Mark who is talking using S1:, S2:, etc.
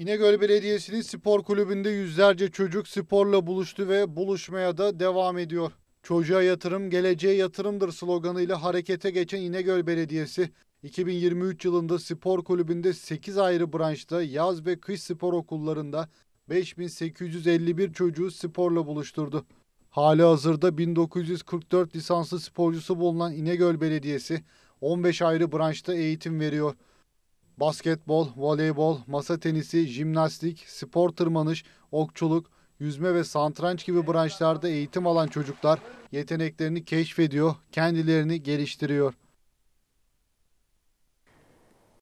S1: İnegöl Belediyesi'nin spor kulübünde yüzlerce çocuk sporla buluştu ve buluşmaya da devam ediyor. Çocuğa yatırım, geleceğe yatırımdır sloganıyla harekete geçen İnegöl Belediyesi, 2023 yılında spor kulübünde 8 ayrı branşta yaz ve kış spor okullarında 5851 çocuğu sporla buluşturdu. Hali hazırda 1944 lisanslı sporcusu bulunan İnegöl Belediyesi 15 ayrı branşta eğitim veriyor basketbol, voleybol, masa tenisi, jimnastik, spor tırmanış, okçuluk, yüzme ve santranç gibi branşlarda eğitim alan çocuklar yeteneklerini keşfediyor, kendilerini geliştiriyor.